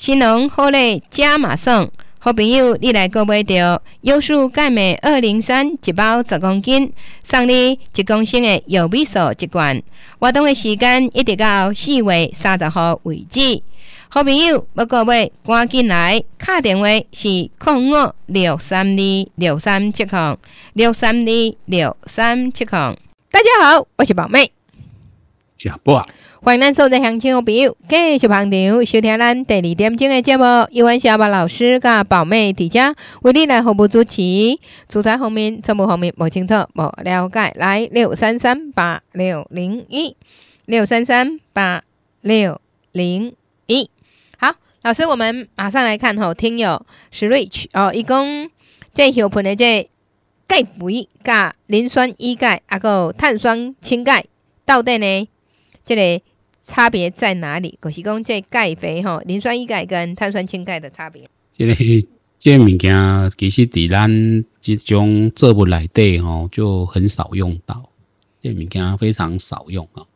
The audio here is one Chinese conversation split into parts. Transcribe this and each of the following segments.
新农好礼加马送好朋友，你来购买着优素钙镁二零三一包十公斤，送你一公斤的有米素一罐。活动的时间一直到四月三十号为止。好朋友，要购买赶紧来，卡电话是空五六三二六三七空六三二六三七空。大家好，我是宝妹。欢迎咱所在乡亲和朋友，继续捧场收听咱第二点钟的节目。有阮小白老师、甲宝妹在家为你来服务主持。主材方面、全部方面无清楚、无了解，来六三三八六零一六三三八六零一。好，老师，我们马上来看吼，听友 s t r t c h 哦，一共这小盆的这钙肥、甲磷酸一钙、还个碳酸氢钙到底呢？这个差别在哪里？就是讲这钙肥吼，磷酸一钙跟碳酸氢钙的差别。这个这物件其实伫咱即种作物内底吼，就很少用到。这物件非常少用啊。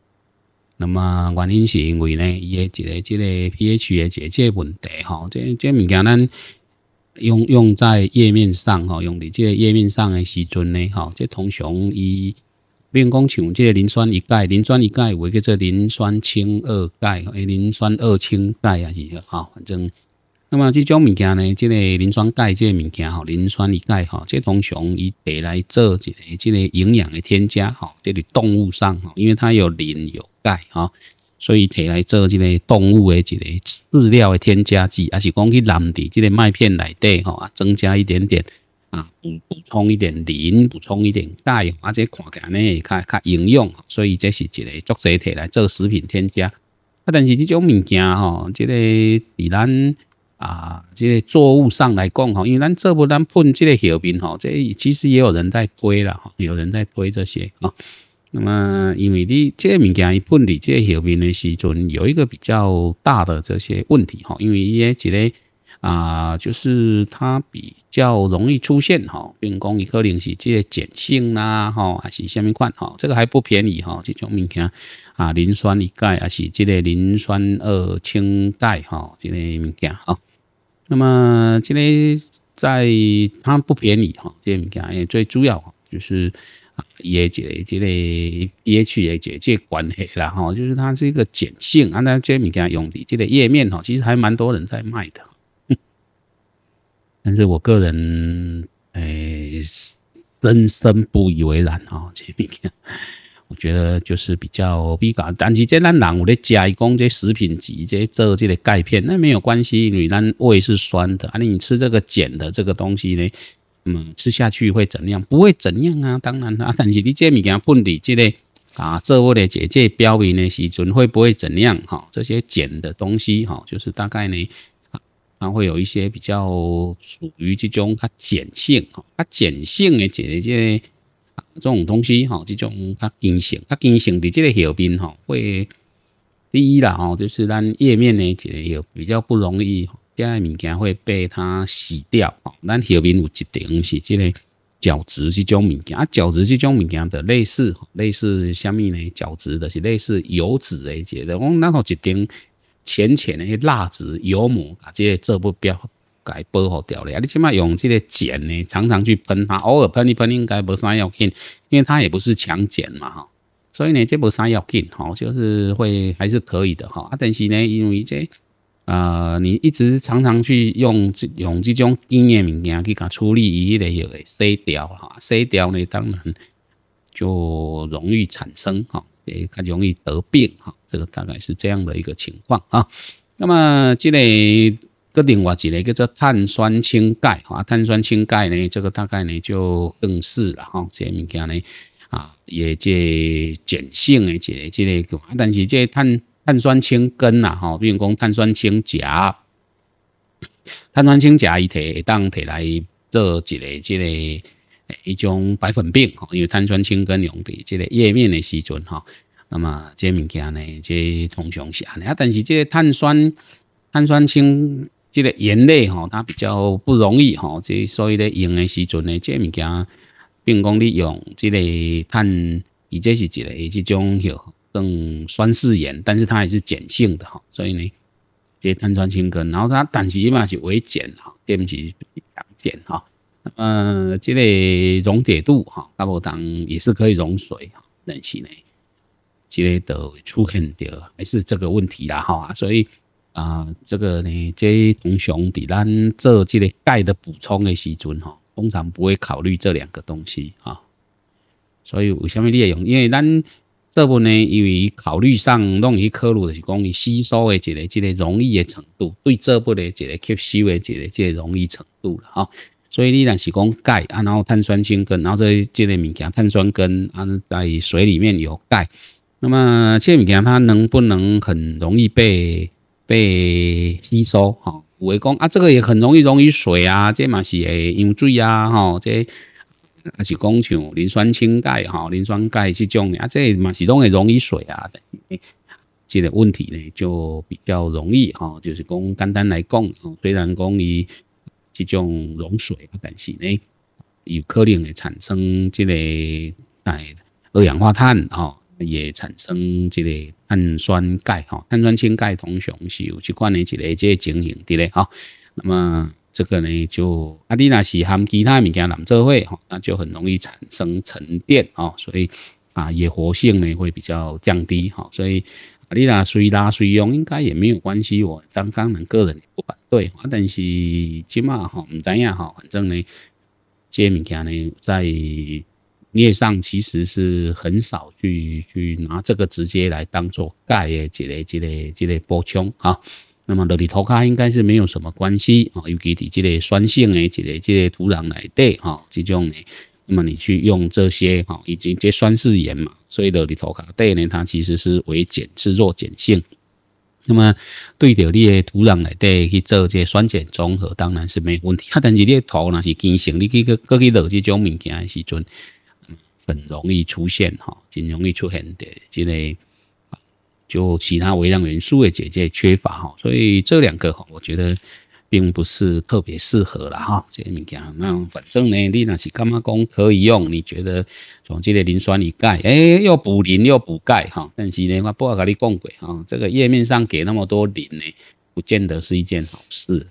那么原因是因为呢，伊一个即个 pH 的解个问题吼。这这物件咱用用在叶面上吼，用伫即个叶面上的时阵呢吼，这通常伊。不用讲，像即个磷酸一钙、磷酸一钙，为叫做磷酸氢二钙，诶，磷酸二氢钙也是哈。反正，那么即种物件呢，即个磷酸钙即个物件吼，磷酸一钙吼，即通常以摕来做一个即个营养的添加吼，滴伫动物上吼，因为它有磷有钙哦，所以摕来做即个动物的一个饲料的添加剂，还是讲去当地即个麦片来滴吼，增加一点点。啊，补充一点磷，补充一点钙，而且看起呢也较较营养，所以这是一个作者提来做食品添加。啊，但是这种物件吼，这个以咱啊这个作物上来讲吼，因为咱做不咱喷这个药品吼，这其实也有人在推了，有人在推这些啊。那么因为你这个物件一喷你这药品的时阵，有一个比较大的这些问题哈，因为一些这个。啊，就是它比较容易出现哈，变工一颗能是这类碱性啦，哈，还是下面款哈，这个还不便宜哈，这种物件啊，磷酸一钙还是这个磷酸二氢钙哈，这类物件哈，那么这个在它不便宜哈，这个物件，因为最主要就是啊，也解这个 pH 也这个关系啦哈，就是它是一个碱性，那这类物件用的这个页面哈，其实还蛮多人在卖的。但是我个人，诶，深深不以为然啊！这物件，我觉得就是比较比较，但是这咱人我的加工这食品级这这这个钙片，那没有关系。女咱胃是酸的，啊，你吃这个碱的这个东西呢，嗯，吃下去会怎样？不会怎样啊，当然啊。但是你这物件本地这类啊，这我的姐姐标明的时准会不会怎样？哈，这些碱的东西，哈，就是大概呢。它会有一些比较属于这种较碱性哈，较碱性的这这这种东西哈，这种较碱性较碱性的这个后边哈，会第一啦哈，就是咱页面呢这个比较不容易，一些物件会被它洗掉哈。咱后边有一层是这个角质这种物件，啊，角质这种物件的类似类似虾米呢？角质的是类似油脂诶，这我那块一点。浅浅的蜡纸油膜啊，这做部表该保护掉了你起码用这个碱呢，常常去喷它，偶尔喷一喷应该无啥要紧，因为它也不是强碱嘛哈。所以呢，这部啥要紧哈，就是会还是可以的哈。啊，但是呢，因为这呃，你一直常常去用这用这种经的物件去甲处理一的许个鳃掉哈，鳃掉呢当然就容易产生哈。也较容易得病哈，这个大概是这样的一个情况啊。那么这个个另外一类叫做碳酸氢钙哈，碳酸氢钙呢，这个大概呢就更是了哈，这些物件呢啊，也即碱性的这类，但是这碳碳酸氢根呐哈，比如讲碳酸氢钾，碳酸氢钾伊摕会当摕来做一类这类一种白粉病哈，因为碳酸氢根溶在这个液面的时阵哈。那么这物件呢，这通常是安尼啊，但是这个碳酸、碳酸氢这个盐类吼，它比较不容易吼，这所以咧用的时阵呢，这物件并讲利用这个碳，以这是一个这种叫更酸式盐，但是它也是碱性的哈，所以呢，这碳酸氢根，然后它是质嘛是微碱哈，不是强碱哈，嗯，这个溶解度哈，大波糖也是可以溶水哈，但是呢。即个就出现掉，还是这个问题啦，哈，所以啊，这个呢，在同乡在咱做即个钙的补充的时阵，吼，通常不会考虑这两个东西，哈，所以为什么你会用？因为咱这部呢，因为考虑上弄去摄入是讲吸收的即个即个容易的程度，对这部的即个吸收的即个即个容易程度了，哈，所以你若是讲钙啊，然后碳酸氢根，然后这即个物件，碳酸根啊在水里面有钙。那么这物件它能不能很容易被被吸收？哈，维工啊，这个也很容易溶于水啊。这嘛是会因水啊，哈，这也是讲像磷酸氢钙哈，磷酸钙这种啊，这嘛是拢会溶于水啊。这个问题呢就比较容易哈，就是讲简单来讲，虽然讲伊这种溶水，但是呢有可能会产生这个诶二氧化碳哈。也产生一个碳酸钙哈，碳酸氢钙同雄是有去关联即个即情形的咧哈。那么这个呢就阿你那是含其他物件染色会哈，那就很容易产生沉淀哦，所以啊也活性呢会比较降低哈，所以阿你呐随拉随用应该也没有关系，我刚刚呢个人不反对，但是即马哈唔知呀哈，反正呢即物件呢在。业上其实是很少去去拿这个直接来当做钙诶这类这类这类补充哈。那么绿里头卡应该是没有什么关系啊，尤其你这类酸性诶这类这类土壤来对哈这种呢。那么你去用这些哈以及这酸式盐嘛，所以绿里头卡对呢，它其实是为碱是弱碱性。那么对着你诶土壤来对去做这酸碱中和，当然是没问题。哈，但是你的土那是碱性，你去去去用这种物件诶时阵。很容易出现哈，很容易出现的，即系就其他微量元素的姐姐缺乏哈，所以这两个哈，我觉得并不是特别适合了哈，这些物件。那反正呢，你那是干嘛讲可以用？你觉得从这个磷酸二钙，哎，又补磷又补钙哈，但是呢，我不话跟你讲过哈，这个页面上给那么多磷呢，不见得是一件好事，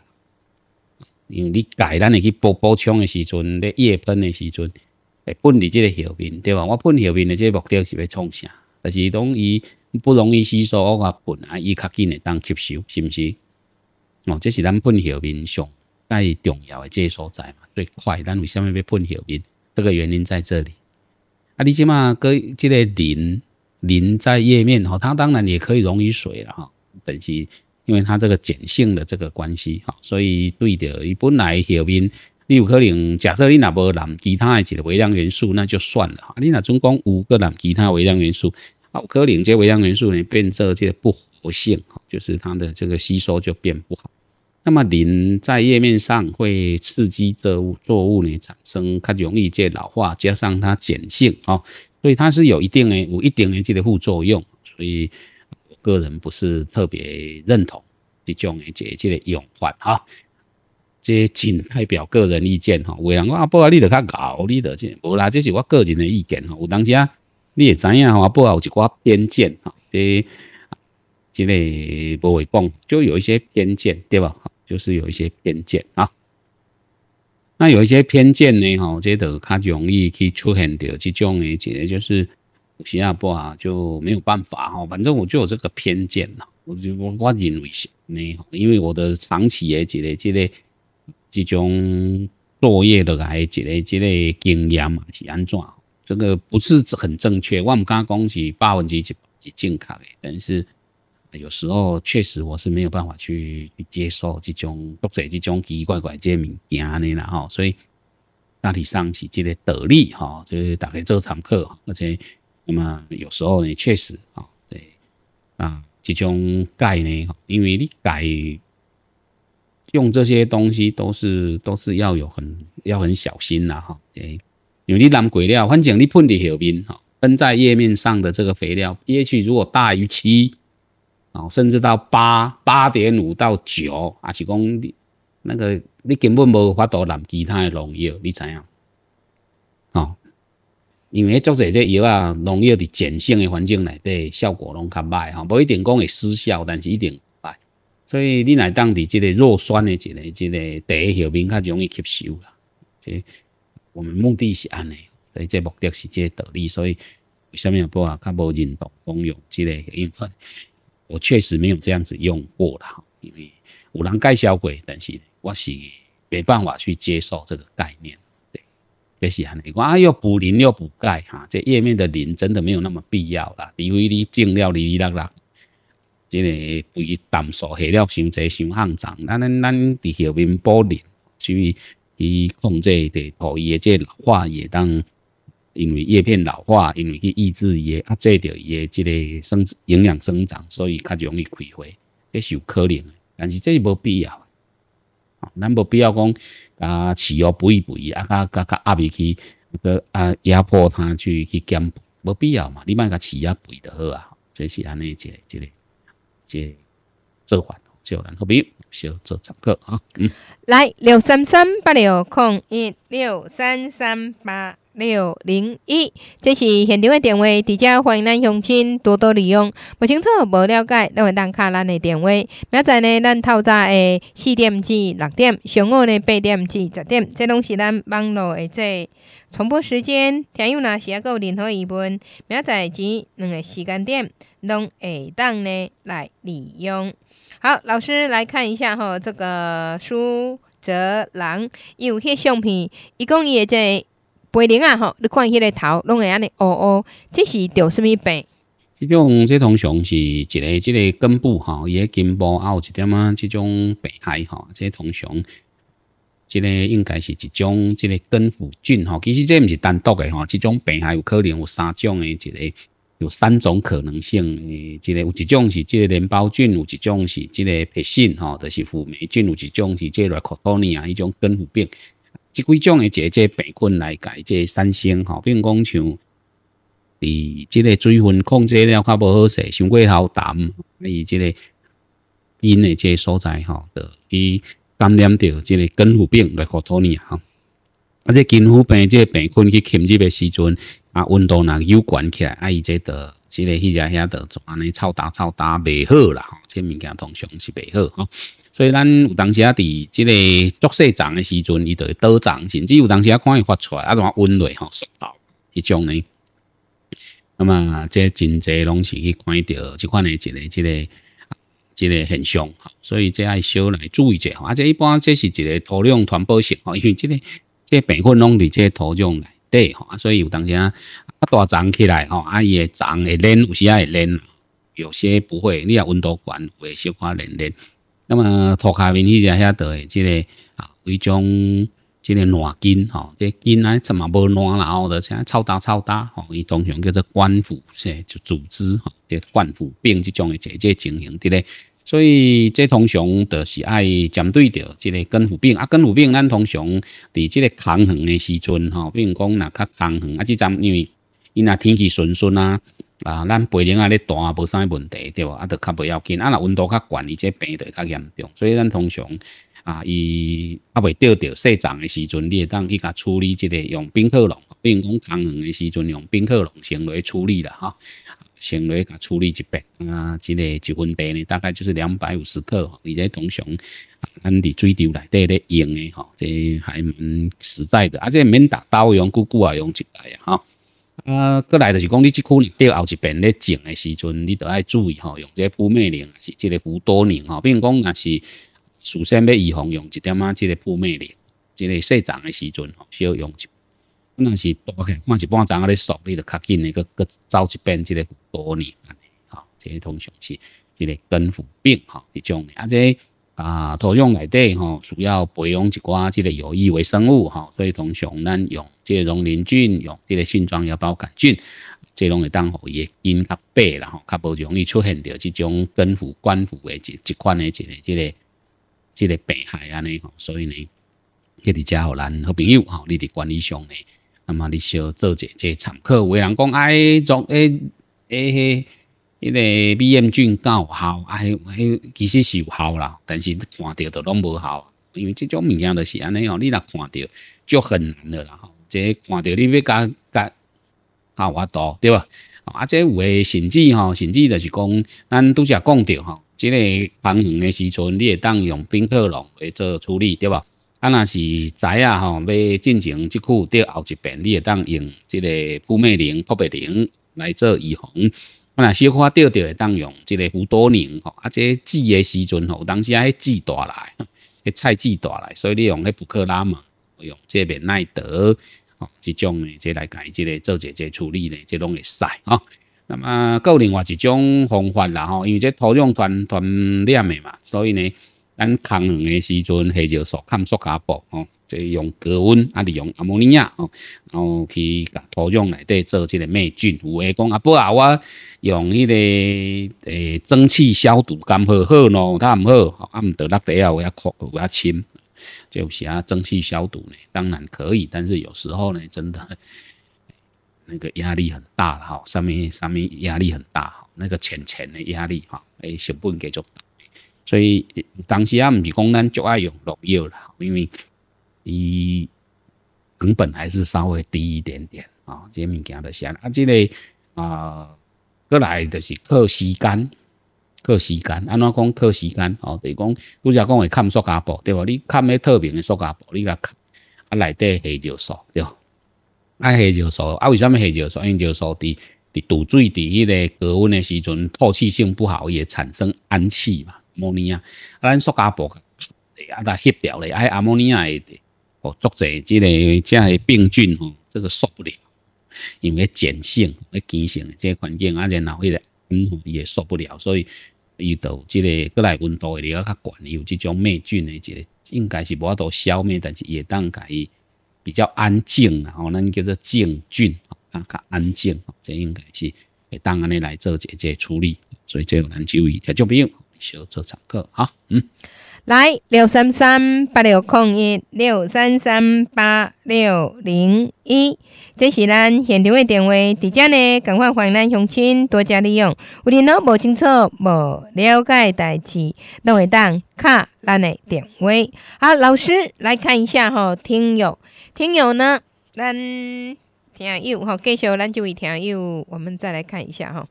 因为你钙咱你去补补充的时阵，咧夜喷的时阵。诶，喷你即个后面，对吧？我喷后面的即个目的是要创啥？就是等伊不容易吸收我啊，喷啊，伊较紧的当吸收，是不是？哦，这是咱喷后面上最重要的个所在嘛，最快。咱为什么要喷后面？这个原因在这里。啊，你即嘛？哥，即个磷磷在液面吼，它当然也可以溶于水了哈，但是因为它这个碱性的这个关系，好，所以对着伊本来后面。你有可能假设你那无染其他的一个微量元素那就算了哈。你那总共五个染其他微量元素啊，可能这微量元素呢变这些不活性哈，就是它的这个吸收就变不好。那么磷在叶面上会刺激物作物呢产生它容易这老化，加上它碱性哦，所以它是有一定的有一定的这个副作用，所以个人不是特别认同这种的这这隐患哈。这仅代表个人意见哈，有人讲阿伯啊，你得较搞，你得这无啦，这是我个人的意见哈。有当时啊，你也知影吼，阿伯啊有一寡偏见哈，即个不会讲，就有一些偏见对吧？就是有一些偏见啊。那有一些偏见呢，吼，这就较容易去出现的这种的，即个就是有时阿伯啊就没有办法哈，反正我就有这个偏见了，我就我认为是呢，因为我的长期的即个即个。这种作业的来一个一个经验嘛是安怎？这个不是很正确。我们刚讲是百分之一是正确的，但是有时候确实我是没有办法去接受这种做者这种奇奇怪怪这物件的啦。哦，所以大体上是这个道理哈，就是打开这常课，而且那么有时候也确实啊，对啊，这种改呢，因为你改。用这些东西都是都是要有很要很小心啦哈，诶、因为你淋肥料反正你喷在后面哈，喷在叶面上的这个肥料，pH 如果大于七，哦，甚至到八八点五到九啊，讲你那个你根本无法度淋其他的农药，你知影？哦，因为作者这药啊，农药伫碱性的环境内，对效果拢较歹哈，不一定讲会失效，但是一定。所以你来当地，这个弱酸的这个、这个茶叶面较容易吸收啦。这我们目的是安尼，所以这目的是这道理。所以为什么不啊较无认同公用之类？因为我确实没有这样子用过啦，因为有人介绍过，但是我是没办法去接受这个概念。对，别是安尼讲啊，要补磷要补钙哈，这页面的磷真的没有那么必要啦。因为你进料里里啦啦，即个肥淡疏肥料，伤侪伤肮脏，那咱咱伫下面保留，所以伊控制地土伊诶即老化，也当因为叶片老化，因为去抑制伊诶压制着伊诶即个生营养生长，所以较容易开花，这是有可能。但是这是无必要，哦，咱无必要讲啊，饲要肥肥啊，加加加压伊去，个啊压迫他去去减无必要嘛。你买甲饲啊肥就好啊，是安尼一个一个。这正缓。叫南朋友小做参课啊！嗯，来六三三八六空一六三三八六零一，这是现场的电话，直接欢迎咱乡亲多多利用。不清楚、无了解，都会当卡咱的电话。明仔呢，咱透早的四点至六点，上午呢八点至十点，即拢是咱网络个即重播时间。听众拿写有任何疑问，明仔只两个时间点拢会当呢来利用。好，老师来看一下哈，这个苏泽伊有迄相片，一共也在白零啊哈，你看迄个头拢会安尼，乌乌，这是得什么病？这种这通常是一个这个根部哈，伊个根部啊，有一点啊，这种病害哈，这通常这个应该是一种这个根腐菌吼，其实这不是单独的吼，这种病害有可能有三种的这个。有三种可能性，即个有一种是即个镰孢菌，有一种是即个皮疹吼，就是腐霉菌，有一种是即个克刀尼啊，一种根腐病。即几种诶，一个病菌来解即个产生吼，并讲像，伊即个水分控制了较无好势，伤过好湿，伊即个因诶即个所在吼，就伊感染着即个根腐病，镰刀念吼。啊！这皮肤病，这病菌去侵入的时阵，啊，温度若又关起来，啊，伊这就这个迄只遐就做安尼臭打臭打，未好啦！吼，这物件通常是未好哈。所以咱有当时啊，伫这个做细针的时阵，伊就会倒针，甚至有当时啊，看伊发出来啊，种温热哈，速度迄种呢。那么，这真侪拢是去看到这款的，一个、一个、一个现象，所以，这要小来注意者。啊，这一般这是一个土壤传播性吼，因为这个。这病菌拢伫这土壤内底吼，所以有当时啊，大长起来吼，啊伊会长会冷，有时会冷，有些不会。你若温度高，会小可冷冷。那么土下面你只遐得的，即个啊，一种即个烂根吼，这根啊，什么无软啦，哦，就先臭哒臭哒吼。伊通常叫做官腐，是就组织吼，这官腐病这种的这情形的咧。所以，即通常都是爱针对着即个根腐病啊。根腐病咱通常伫即个抗寒的时阵吼，比如讲那较抗寒啊。即阵因为因啊天气顺顺啊，啊，咱白莲啊咧大无啥问题对无？啊，就较不要紧。啊，若温度较悬，伊即病就较严重。所以咱通常啊，伊啊未钓到细长的时阵，你会当去甲处理即个用冰克比如讲抗寒的时阵用冰克隆先来处理了哈。称来甲处理一遍啊，即个一分袋呢，大概就是两百五十克。而且通常啊，咱伫水池内底咧用的吼，这还蛮实在的。而且免打刀用，久久啊用一来啊，吼。啊，过来就是讲，你即款你底后一遍咧种的时阵，你着要注意吼，用这扑灭灵啊，是即个辅多灵比如讲若是事先要预防用一点啊，即个扑灭灵，即个细长的时阵吼，需要用一可能是大嘅，看是半阵阿哩熟哩就较紧，那个个走一遍即个多年安尼，好，即个通常是即个根腐病，哈，迄种嘅。啊，啊土壤内底吼需要培养一寡即个有益微生物，哈，所以通常咱用即个溶磷菌，用即个菌状也包杆菌，即拢会当互也因较白然后较无容易出现着即种根腐、冠腐嘅一一款嘅即个即个即个病害安尼，吼，所以呢，一直教互咱好朋友，吼，你伫管理上呢。那么你想做一、一场客，有人讲哎，做诶，诶，迄个 B M 菌有效，啊，迄，其实是有效啦，但是你看到都拢无好，因为这种物件就是安尼哦，你若看到就很难的啦。这看到你要加加效活多，对吧？啊，这有诶甚至吼，甚至就是讲，咱拄只讲着吼，即个膨圆诶时阵，你会当用冰块来做处理，对吧？啊，若是知啊吼，要进行即久钓后一遍，你会当用即个扑灭灵、扑灭灵来做预防。啊，若小看钓钓会当用即个胡多宁吼，啊，即煮诶时阵吼，有当时啊煮大来，去菜煮大来，所以你用迄扑克拉嘛，用个边奈德吼，即种呢，即来改即个做者即处理呢，即拢会使啊。那么，够另外一种方法啦吼，因为即土壤团团黏诶嘛，所以呢。咱抗菌的时阵，系就扫抗生素哦，即用高温，啊利用阿莫尼亚哦，然后去甲土壤内底做些个灭菌。有诶讲阿伯啊，我用迄个诶蒸汽消毒咁好好咯，他唔好，啊唔得落底啊，我要扩，我要清，就写蒸汽消毒呢，当然可以，但是有时候呢，真的 那个压力很大了哈，上面上面压力很大哈，那个浅浅的压力哈，诶，成本继续。所以当时也毋是讲咱足爱用农药啦，因为伊成本还是稍微低一点点啊。这物件着是啊，即个啊，过来着是靠时间，靠时间。安怎讲靠时间？哦，就是讲，拄只讲会砍塑胶布，对无？你砍咩透明的塑胶布，你砍啊内底黑尿素对。啊，黑尿素啊，为虾米黑尿素？因尿素伫伫堵水、伫迄个高温的时阵，透气性不好，也产生氨气嘛。摩尼亚，咱说阿伯，啊，来协调嘞，哎，阿摩尼亚的，哦，作者即个正系病菌吼，这个受不了，因为碱性、碱性这个环境啊，然后个嗯，也受不了，所以伊到之个过来温度会比较卡高，有这种灭菌嘞，这应该是无多消灭，但是也当可以比较安静啊，后咱叫做静菌，啊，较安静，这应该是会当安尼来做一个处理，所以最后能治愈就不用。做场课哈。嗯，来六三三八六空一六三三八六零一，这是咱现场的电话，大家呢赶快欢迎咱乡亲多加利用。有滴人无清楚、无了解代志，都会当卡咱的电话。好，老师来看一下哈，听友，听友呢？咱。听友哈，继续咱就位听友，我们再来看一下哈。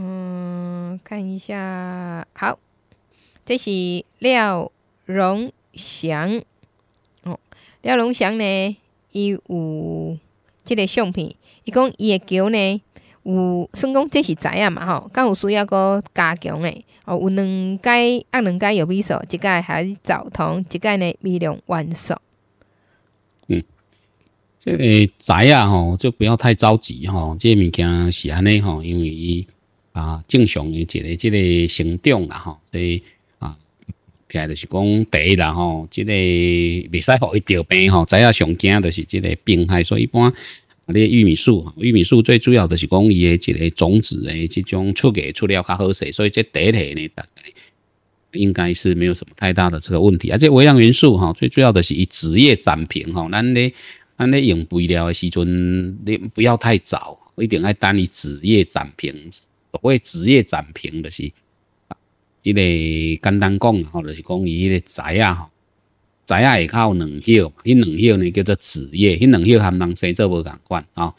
嗯，看一下，好，这是廖荣祥，哦，廖荣祥呢，伊有即个相片，伊讲伊个桥呢，有算讲这是知影嘛，吼，敢有需要个加强诶，哦，有两届，啊，两届有未素，一届还是早通，一届呢未量完熟。嗯，这个知影吼，就不要太着急，吼，这物件是安尼，吼，因为伊。啊，正常的一个这个成长啦，吼，所以啊，起来就是讲第一啦，吼，这个未使互伊掉病吼。知影上惊就是这个病害，所以一般你玉米树，玉米树最主要就是讲伊嘅一个种子诶，即种出芽出了较好些，所以即第一呢，大概应该是没有什么太大的这个问题。而且微量元素哈，最主要的是以枝叶长平吼，咱咧咱咧用肥料诶时阵，你不要太早，一定要等伊枝叶长平。所谓职业展平，就是，啊即个简单讲吼，就是讲伊个材啊吼，材啊会靠两穴迄两穴呢叫做职业，迄两穴含人生做无共款吼，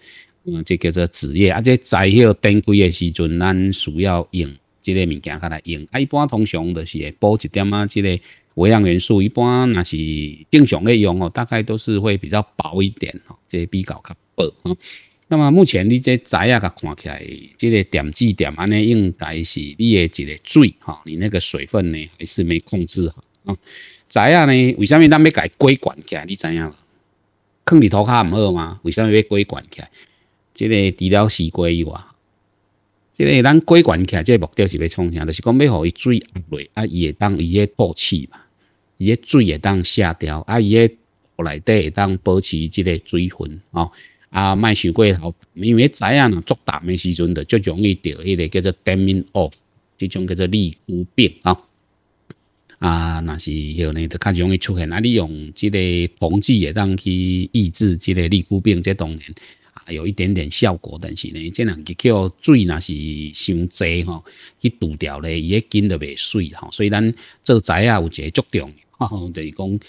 嗯，即叫做职业，啊，即材许登开的时阵，咱需要用即个物件来用，啊，一般通常就是会补一点啊，即个。微量元素，一般若是正常的用哦，大概都是会比较薄一点吼，即比较较薄啊。那么目前你这仔啊，个看起来，这个点子点安尼应该是你的一个水哈，你那个水分呢还是没控制好啊？仔啊呢，为什么咱要改规管起来？你知影无？坑里头卡唔好吗？为什么要规管起来？这个除了西瓜以外，这个咱规管起来，这个目的是要创啥？就是讲要好伊水压落来啊，会当伊个透气嘛，伊个水会当下掉啊，伊个内底会当保持这个水分啊。啊，卖想过头，因为知影呐，足搭的时阵的，足容易着迄个叫做 “damming off” 种叫做利枯病啊。啊，那是叫呢，就较容易出现。啊，你用即个防治的，当去抑制即个利枯病，这当然啊有一点点效果，但是呢，这两日叫水那是伤济吼，去堵掉咧，伊个根着袂碎吼。所以咱做知影有一个注重，就是讲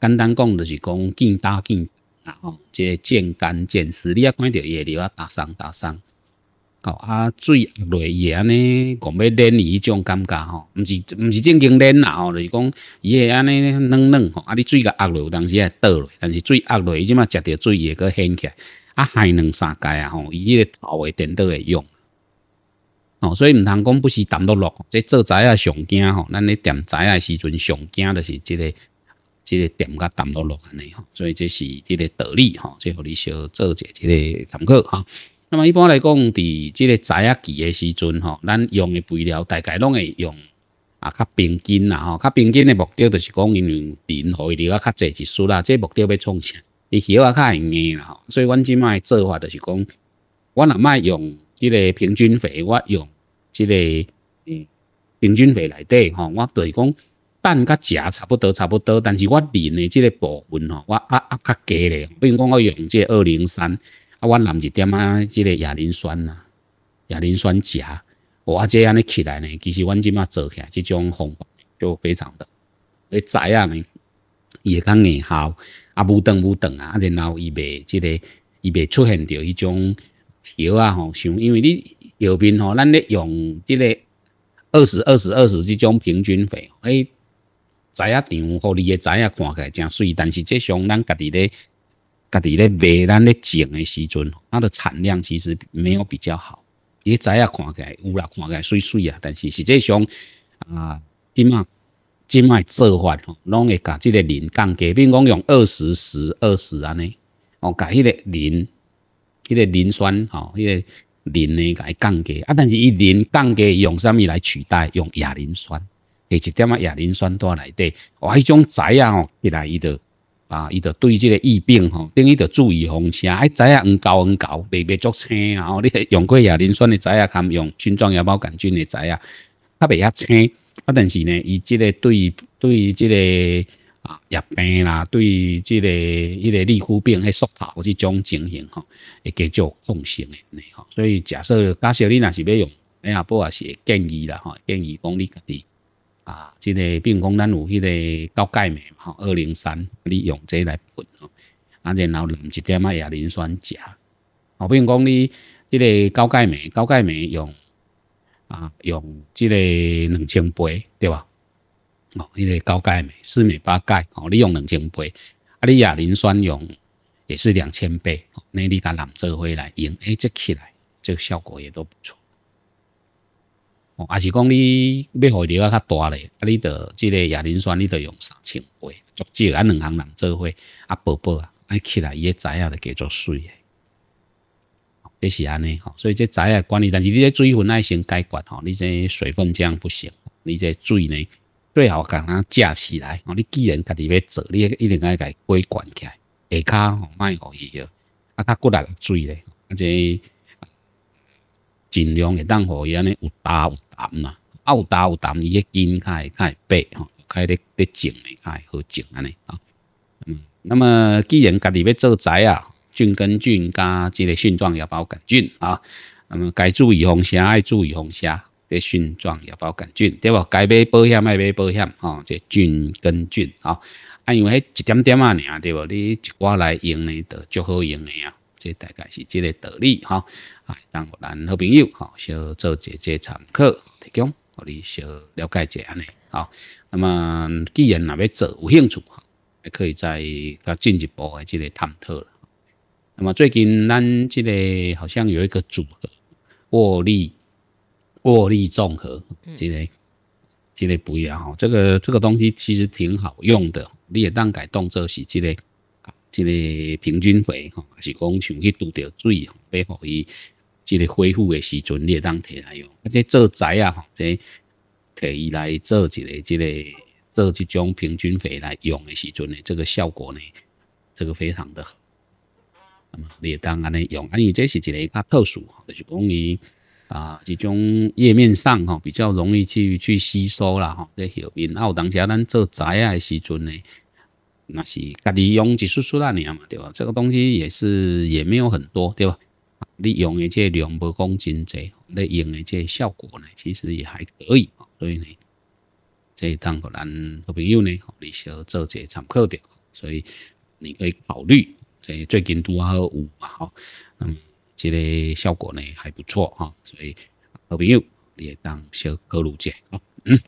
简单讲，就是讲见打见。啊哦，即见干见湿，你啊看到叶流啊打伤打伤，哦啊水落叶安尼，讲要伊迄种感觉吼，毋是毋是正经冷啦吼，就是讲伊会安尼软软，吼，啊你水甲压落有当时会倒落，但是水压落伊即嘛食着水会佫掀起来，啊害两三届啊吼，伊迄个头会颠倒会用，哦所以毋通讲不是澹得落，即做仔啊上惊吼，咱咧点仔啊时阵上惊就是即个。即个点甲淡到落安尼吼，所以这是即个道理，吼，即互我小做者即个探讨，吼。那么一般来讲，伫即个仔啊期嘅时阵，吼，咱用嘅肥料大概拢会用啊，较平均啦，吼，较平均嘅目的就是讲，因为田荷伊啊，较济一树啦，即系目的要创啥？伊希啊较硬啦，吼，所以阮即卖做法就是讲，我若卖用即个平均肥，我用呢个嗯平均肥来对，吼，我对讲。蛋甲钾差不多，差不多，但是我练诶即个部分吼，我压压较低咧。比如讲，我用即个二零三，啊，我淋一点啊，即个亚磷酸呐，亚磷酸钾，我啊这样尼起来呢，其实我即马做起来即种方法就非常的，诶，仔啊呢，伊会较硬效，啊，无等无等啊，然后伊未即个，伊未出现着迄种，药啊吼，像因为你药品吼，咱咧用即个二十二十二十即种平均费，诶。栽啊，场，和你个栽啊，看起来真水。但是实际上，咱家己咧，家己咧卖，咱咧种的时阵，它的产量其实没有比较好。你栽啊，看起来有啦，看起来水水啊。但是实际上，啊，即嘛即卖做法吼，拢会甲即个磷降低。比如讲，用二十、十、二十安尼，哦，甲迄个磷、迄个磷酸吼、迄个磷呢，甲降低。啊，但是伊磷降低用啥物来取代？用亚磷酸。给一点啊，亚磷酸伫内底，哇！迄种仔啊吼，起来伊就啊，伊就对即个疫病吼，等于就注意防轻。哎，仔啊，唔黄唔搞，袂足作车啊！我哩用过亚磷酸的仔啊，含用菌状芽孢杆菌的仔啊，它袂一车。啊，但是呢，伊即个对对即个啊牙病啦，对这个迄个利夫病、个缩头这种情形吼，会继续放心的所以假设假设你若是要用，哎呀，不也是建议啦吼，建议讲你家己。啊，即个，比如讲，咱有迄个高钙镁嘛，二零三，你用这来分哦，啊，然后两一点仔亚磷酸钾。哦，比如讲你，这个高钙镁，高钙镁用，啊，用即个两千倍，对吧？哦，迄个高钙镁，四镁八钙，哦，你用两千倍，啊，你亚磷酸用也是两千倍，那你甲两做回来用，哎，这起来，这个效果也都不错。哦，还是讲你要互伊量啊较大咧，啊你着即个亚磷酸你着用三千倍，足少，啊两行人做伙啊宝宝啊，啊起来伊个仔啊着叫做水诶，即是安尼吼。所以这仔啊管理，但是你这水分爱先解决吼，你这水分这样不行，你这水呢最好甲人架起来。吼，你既然家己要做，你一定爱家规管起来，下骹吼卖互伊个，啊他过来水咧，啊这尽量会当互伊安尼有打有。淡嘛，熬淡熬淡，伊个菌开开白吼，开咧得正咧开好正安尼啊。嗯，那么，既然家己要做宅啊，菌根菌加即个形状要包敢菌啊。那么该注意红虾，爱注意红虾，别形状要包敢菌，对不？该买保险爱买保险啊，这菌根菌啊，啊，因为迄一点点啊，尔对无？你一寡来用呢，就好用啊。即大概是即个道理哈，啊，当咱好朋友哈，小做姐姐参考提供，互你小了解一下呢，好。那么既然若要做有兴趣哈，还可以再较进一步的即个探讨了。那么最近咱即个好像有一个组合握力握力综合，即个即个不一样哈，这个这个东西其实挺好用的，你也当改动作是即个。即个平均肥吼，还是讲想去拄着水吼，要互伊即个恢复的时阵，你也当摕来用。啊，你做宅啊吼，摕伊来做一个即个做一种平均肥来用的时阵呢，这个效果呢，这个非常的。那么你也当然用，因为这是一个较特殊，就是讲伊啊，即种叶面上吼比较容易去去吸收啦吼，这叶面，啊有当时咱做宅啊的时阵呢。那是家己用一束束那尼嘛，对吧？这个东西也是也没有很多，对吧？你用的这两百公斤济，你用的这效果呢，其实也还可以。所以呢，这当个咱好朋友呢，你需要做这参考的，所以你可以考虑，这最近都好有嘛哈，嗯，这个效果呢还不错哈，所以好朋友也当小考虑下，嗯。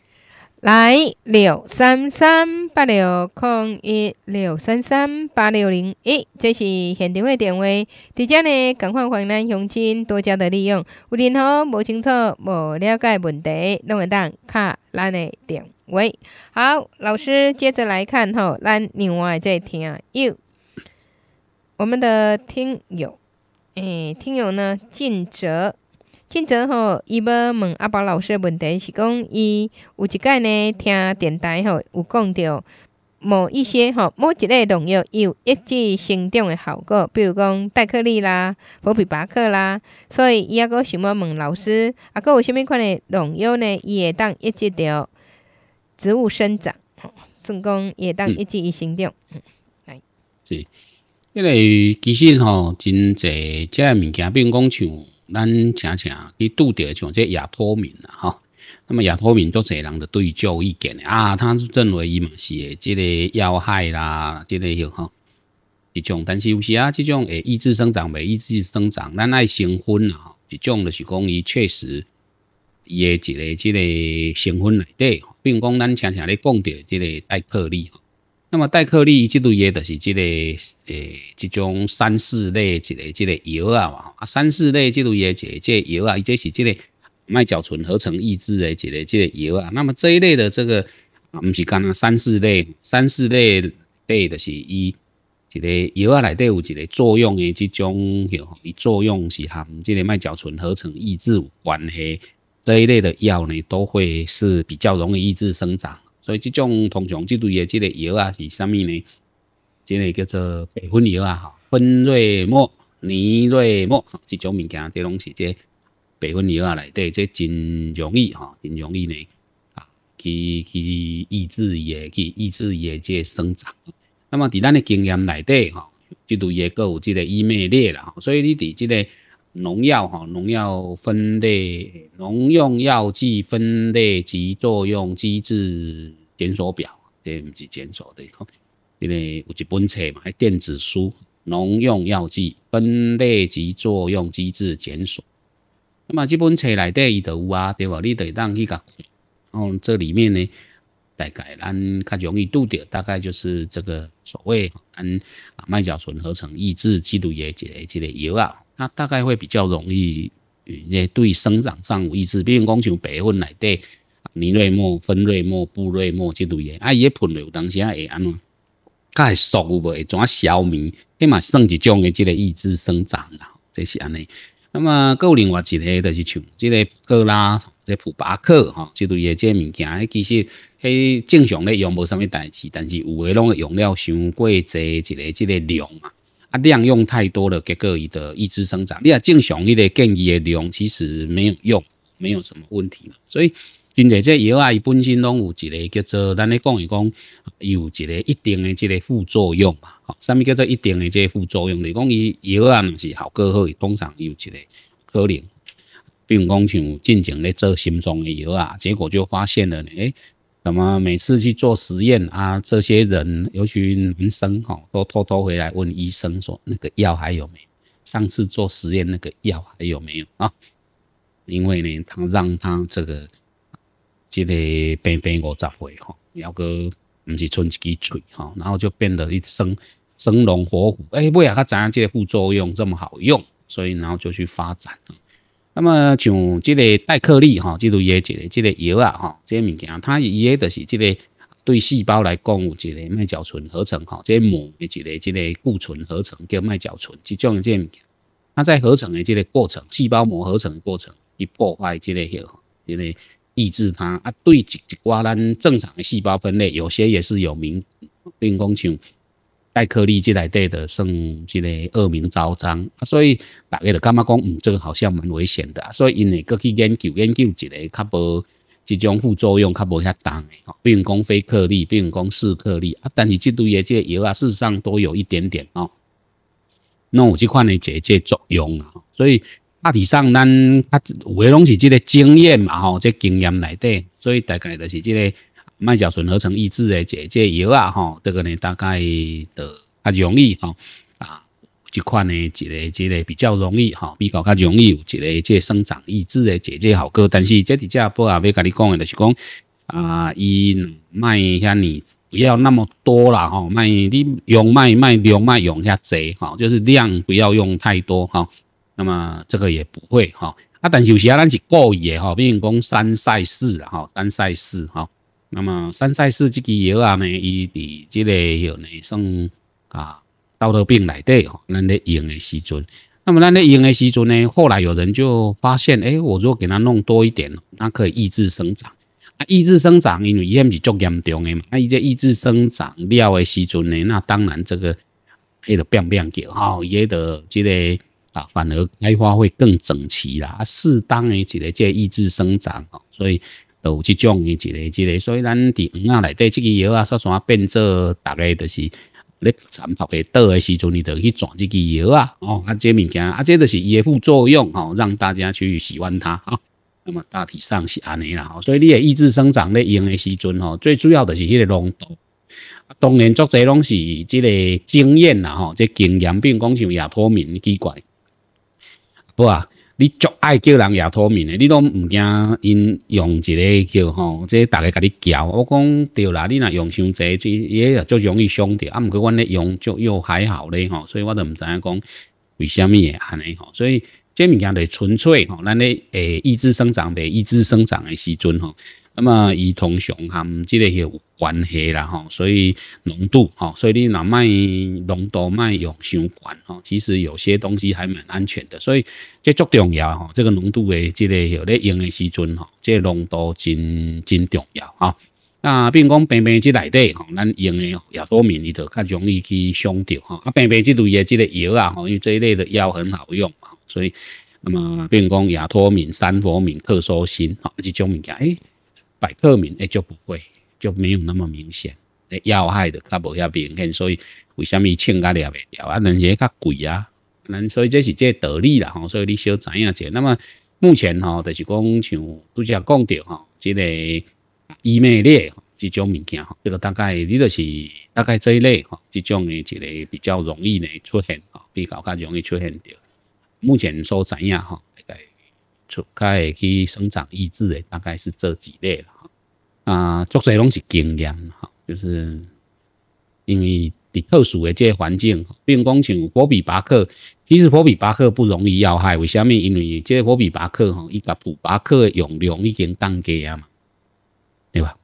来六三三八六空一六三三八六零一，这是现场的电话。大家呢，赶快欢迎乡亲多加的利用。有任何不清楚、无了解问题，拢会当卡咱的电话。好，老师接着来看吼，咱另外再听啊。我们的听友，哎，听友呢，进责。今朝吼，伊要问阿宝老师问题，是讲伊有一间呢听电台吼有讲到某一些吼某一类农药有抑制生长诶效果，比如讲代克利啦、福比巴克啦，所以伊也佫想要问老师，阿哥有下物款诶农药呢，伊会当抑制着植物生长，算讲伊会当抑制伊生长。来，是，因为其实吼真侪即个物件并如讲像。咱听听，伊拄着像这亚脱敏啊，哈，那么亚兔面做侪人的对照意见，啊，他认为伊嘛是诶，即个要害啦，即个迄哈一种，但是有时啊，即种诶抑制生长未抑制生长，咱爱成分啊，一种就是讲伊确实伊诶一个即个成分内底，并讲咱常常咧讲着即个克颗粒。那么代克利这类药就是这类诶，这种三四类一类这类药啊嘛，啊三四类这类药，这这药啊，伊这是这类麦角醇合成抑制的这类这类药啊。那么这一类的这个，不是讲啊，三四类三四类类，的是伊一个药啊，内底有一个作用的这种，伊作用是含这类麦角醇合成抑制有关系，这一类的药呢，都会是比较容易抑制生长。所以，这种通常这类药，这个药啊是啥物呢？这个叫做白粉药啊，哈，芬瑞莫、尼瑞莫，这种物件，这拢是这培芬药啊，里底这真容易哈，真容易呢，啊，去去抑制伊去抑制伊个这生长。那么，在咱的经验内底哈，这种药各有这个伊美列啦，所以你伫这个。农药哈，农药分类、农用药剂分类及作用机制检索表，对不是检索对，因为有一本册嘛，还电子书《农用药剂分类及作用机制检索》。咁啊，这本册内底伊都有啊，对吧？你得可当去看。哦，这里面呢，大概咱较容易读的，大概就是这个所谓啊，麦角醇合成抑制剂类之类药啊。啊，大概会比较容易，也对生长上有抑制。比如讲，像白粉内底、泥瑞莫、分瑞莫、布瑞莫这类，啊，伊一喷了，当时会安怎？佮会熟无？会转消弭？起码算一种的，即个抑制生长啦。即是安尼。那么，佫有另外一个就是像即个高拉、即普巴克，吼，即类也即物件，其实，诶，正常咧用无甚物代志，但是有诶，拢用了伤过侪，一个即个量啊。啊，量用太多了，结果伊的抑制生长。你看正常，你咧建议的量，其实没有用，没有什么问题嘛。所以，真侪这药啊，伊本身拢有一个叫做，咱咧讲伊讲，伊有一个一定的这个副作用嘛。好，啥物叫做一定的这个副作用？你讲伊药啊，是效果好，通常有一个可能。比如讲像进前咧做心脏的药啊，结果就发现了，哎。怎么每次去做实验啊？这些人，尤其男生哈，都偷偷回来问医生说：“那个药还有没有？上次做实验那个药还有没有啊？”因为呢，他让他这个，这个病病我咋回哈，药哥不是存几嘴哈，然后就变得一生生龙活虎。哎，为啥他样这副作用这么好用？所以然后就去发展了。那么像即个代克利哈，即种药个即个药啊哈，即个物件，它也个是即个对细胞来讲有一个麦角醇合成哈，即个膜的一个即个固醇合成叫麦角醇，即种物件，它在合成的即个过程，细胞膜合成的过程，一破坏即个药，因为抑制它，啊，对一寡咱正常细胞分类，有些也是有名，并讲像。带颗粒即这底的，甚即个恶名昭彰，所以大家就感觉讲，嗯，这个好像蛮危险的。所以因咧各去研究研究一个较无即种副作用，较无遐重的。比如讲非颗粒，比如讲四颗粒，啊，但是即这堆即个药啊，事实上都有一点点哦。那有即款的解解作用啊。所以大体上咱有诶拢是即个经验嘛吼，即经验来底，所以大概就是即个。麦角醇合成抑制的解解药啊，吼，这个呢大概的较容易哈啊，即款呢一个一个比较容易哈，比较较容易有一个这生长抑制的解解效果。但是即只只不阿要甲你讲的，就是讲啊，伊卖遐你不要那么多啦，哈，卖你用卖卖量卖用遐侪哈，就是量不要用太多哈。那么这个也不会哈啊，但是有时啊咱是故意的哈，比如讲三赛四了哈，三赛四哈。那么三赛四这个药啊，呢，伊伫即个药呢生啊，稻头病内底吼，咱咧用的时阵，那么咱咧用的时阵呢，后来有人就发现，哎，我如果给它弄多一点，它可以抑制生长。啊，抑制生长，因为伊毋是足严重的嘛，那伊在抑制生长料的时阵呢，那当然这个，迄个变变叫吼，迄的即个啊，反而开花会更整齐啦，适当的一个在抑制生长哦，所以。都有即种伊一个一个，所以咱伫鱼啊内底，即支药啊刷啊变做大概就是咧散泡的倒的时阵，你就去转即支药啊。哦，啊，即物件啊，即就是伊的副作用吼，让大家去喜欢它哈。那么大体上是安尼啦。吼，所以你也抑制生长咧用的时阵吼，最主要的是迄个浓度。当然，作者拢是即个经验啦。吼，即经验并讲像亚脱敏奇怪不啊？你足爱叫人野透明的，你都唔惊因用一个叫吼，即大家甲你教。我讲对啦，你若用伤侪，最也足容易伤着。啊，不过我咧用足又还好咧吼，所以我都唔知影讲为什么会安尼吼。所以这物件就纯粹吼，咱咧诶抑制生长的、抑制生长的时阵吼。那么，伊通上含即个有关系啦，吼，所以浓度，吼，所以你若卖浓度卖用伤悬吼，其实有些东西还蛮安全的，所以即足重要，吼，这个浓度的即个药咧用的时阵，吼，即浓度真真重要，啊，那比如讲平平之内底，吼，咱用的亚多敏里头较容易去伤到，哈，啊，平平之类的即个药啊，吼，因为这一类的药很好用嘛，所以，那么，比如讲亚托敏、三佛敏、特舒锌，吼，这种物件，哎。百克明诶就不会就没有那么明显要害的较无遐明显，所以为什么伊清较疗袂掉啊？但是较贵啊，所以这是这道理啦，吼。所以你要知影者。那么目前吼，就是讲像拄则讲到吼，即个伊美咧，即种物件吼，这个大概你就是大概这一类吼，即种诶一个比较容易诶出现，比较较容易出现着。目前所知影吼。出街去生长抑制的大概是这几类了哈。啊，做侪拢是经验哈，就是因为你特殊的即环境，比如讲像波比巴克，其实波比巴克不容易要害，为虾米？因为即波比巴克吼，伊甲普巴克的用量已经降低啊嘛，对吧？